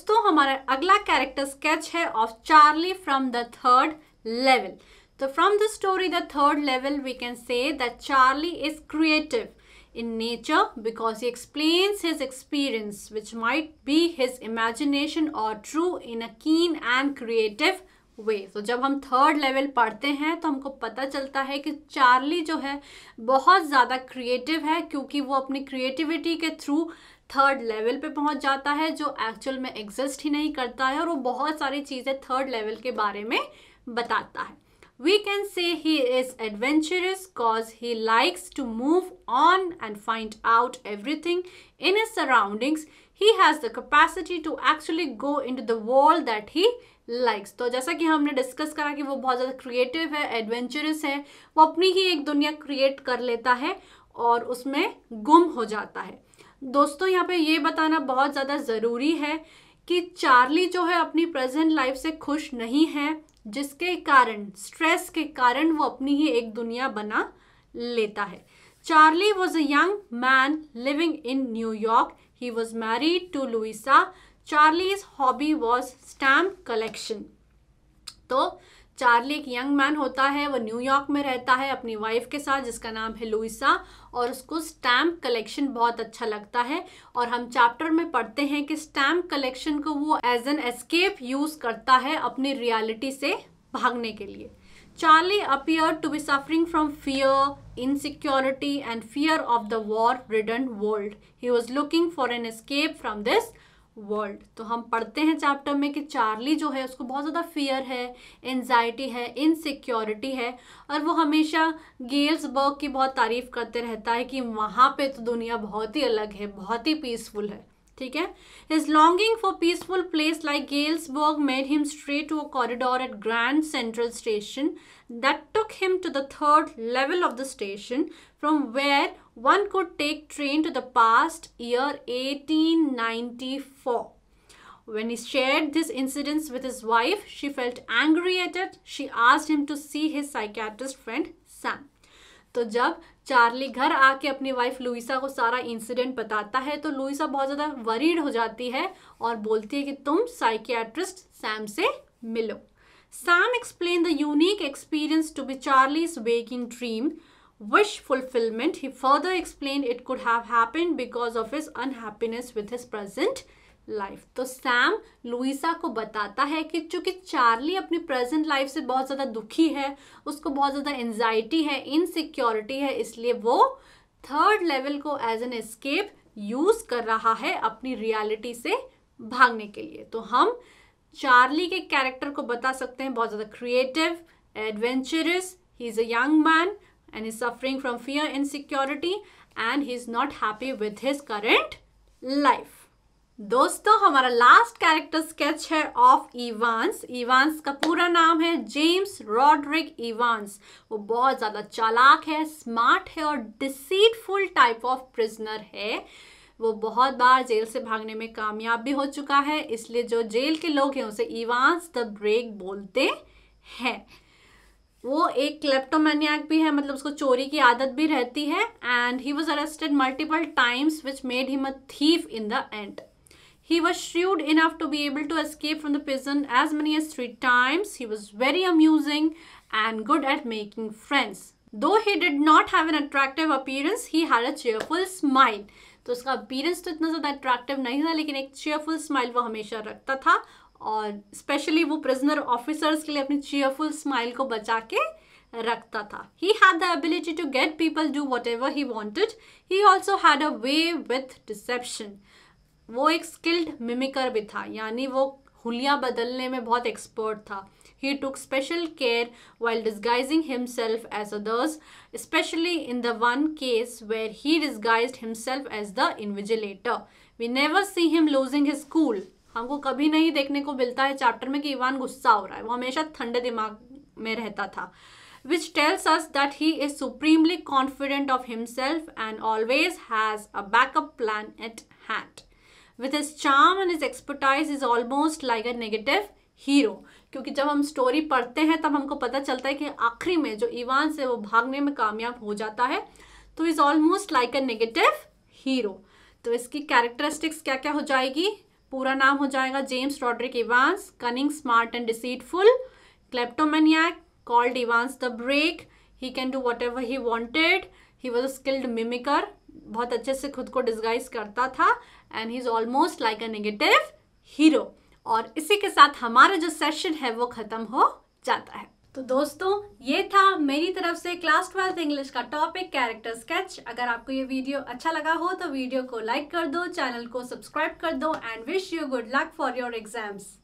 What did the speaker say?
दोस्तों हमारा अगला कैरेक्टर स्केच है of Charlie from the third level तो from the story the third level we can say that Charlie is creative in nature because he explain his experience which might be his imagination और true in a keen and creative way तो so, जब हम third level पढ़ते हैं तो हमको पता चलता है कि चार्ली जो है बहुत ज़्यादा क्रिएटिव है क्योंकि वो अपनी क्रिएटिविटी के थ्रू थर्ड लेवल पे पहुंच जाता है जो एक्चुअल में एग्जिस्ट ही नहीं करता है और वो बहुत सारी चीज़ें थर्ड लेवल के बारे में बताता है we can say he is adventurous cause he likes to move on and find out everything in his surroundings he has the capacity to actually go in the world that he likes तो जैसा कि हमने discuss करा कि वो बहुत ज़्यादा creative है एडवेंचरस है वो अपनी ही एक दुनिया क्रिएट कर लेता है और उसमें गुम हो जाता है दोस्तों यहाँ पे ये बताना बहुत ज़्यादा ज़रूरी है कि चार्ली जो है अपनी प्रेजेंट लाइफ से खुश नहीं है जिसके कारण स्ट्रेस के कारण वो अपनी ही एक दुनिया बना लेता है Charlie was a young man living in New York he was married to Louisa Charlie's hobby was stamp collection तो चार्ली एक यंग मैन होता है वो न्यूयॉर्क में रहता है अपनी वाइफ के साथ जिसका नाम है लुइसा और उसको स्टैम्प कलेक्शन बहुत अच्छा लगता है और हम चैप्टर में पढ़ते हैं कि स्टैम्प कलेक्शन को वो एज एन एस्केप यूज़ करता है अपनी रियलिटी से भागने के लिए Charlie appear to be suffering from fear insecurity and fear of the war ridden world he was looking for an escape from this world तो हम पढ़ते हैं चैप्टर में कि चार्ली जो है उसको बहुत ज़्यादा फियर है एनजाइटी है इनसिक्योरिटी है और वो हमेशा गेल्सबर्ग की बहुत तारीफ़ करते रहता है कि वहाँ पे तो दुनिया बहुत ही अलग है बहुत ही पीसफुल है ठीक है his longing for peaceful place like Galesburg made him straight to a corridor at Grand Central station that took him to the third level of the station from where one could take train to the past year 1894. When he shared this incident with his wife, she felt angry at it. She asked him to see his psychiatrist friend Sam. तो जब Charlie घर आके अपनी wife Luisa को सारा incident बताता है तो लुइसा बहुत ज़्यादा वरीड हो जाती है और बोलती है कि तुम साइकियाट्रिस्ट सैम से मिलो Sam explain the unique experience to be Charlie's waking dream wish fulfilment he further explain it could have happen because of his unhappiness with his present life तो सैम लुइसा को बताता है कि चूंकि Charlie अपनी present life से बहुत ज़्यादा दुखी है उसको बहुत ज़्यादा एनजाइटी है इनसिक्योरिटी है इसलिए वो थर्ड लेवल को एज एन एस्केप यूज़ कर रहा है अपनी रियलिटी से भागने के लिए तो हम चार्ली के कैरेक्टर को बता सकते हैं बहुत ज़्यादा creative adventurous he is a young man and is suffering from fear insecurity and he is not happy with his current life दोस्तों हमारा लास्ट कैरेक्टर स्केच है ऑफ इवांस इवांस का पूरा नाम है जेम्स रॉड्रिक इवांस वो बहुत ज़्यादा चालाक है स्मार्ट है और डिसीटफुल टाइप ऑफ प्रिजनर है वो बहुत बार जेल से भागने में कामयाब भी हो चुका है इसलिए जो जेल के लोग हैं उसे इवांस द ब्रेक बोलते हैं वो एक क्लेप्टोमैनियाक भी है मतलब उसको चोरी की आदत भी रहती है and he was arrested multiple times which made him a thief in the end He was shrewd enough to be able to escape from the prison as many as three times. He was very amusing and good at making friends. Though he did not have an attractive appearance, he had a cheerful smile. तो उसका appearance तो इतना ज़्यादा attractive, नहीं था लेकिन एक cheerful smile. वो हमेशा रखता था और स्पेशली वो प्रिजनर ऑफिसर्स के लिए अपनी चेयरफुल स्माइल को बचा के रखता था he had the ability to get people do whatever he wanted he also had a way with deception वो एक स्किल्ड मिमिकर भी था यानी वो हुलियाँ बदलने में बहुत एक्सपर्ट था he took special care while disguising himself as others especially in the one case where he disguised himself as the invigilator we never see him losing his cool हमको कभी नहीं देखने को मिलता है चैप्टर में कि इवान गुस्सा हो रहा है वो हमेशा ठंडे दिमाग में रहता था which tells us that he is supremely confident of himself and always has a backup plan at hand with his charm and his expertise is almost like a negative hero क्योंकि जब हम स्टोरी पढ़ते हैं तब हमको पता चलता है कि आखिरी में जो ईवान से वो भागने में कामयाब हो जाता है तो is almost like a negative hero तो इसकी कैरेक्टरिस्टिक्स क्या क्या हो जाएगी पूरा नाम हो जाएगा James Roderick Evans cunning smart and deceitful kleptomaniac called Evans the break he can do whatever he wanted he was a skilled mimicker बहुत अच्छे से खुद को डिस्गाइज करता था and he is almost like a negative hero और इसी के साथ हमारा जो सेशन है वो ख़त्म हो जाता है तो दोस्तों ये था मेरी तरफ से क्लास ट्वेल्थ इंग्लिश का टॉपिक कैरेक्टर स्केच अगर आपको ये वीडियो अच्छा लगा हो तो वीडियो को लाइक कर दो चैनल को सब्सक्राइब कर दो and wish you good luck for your exams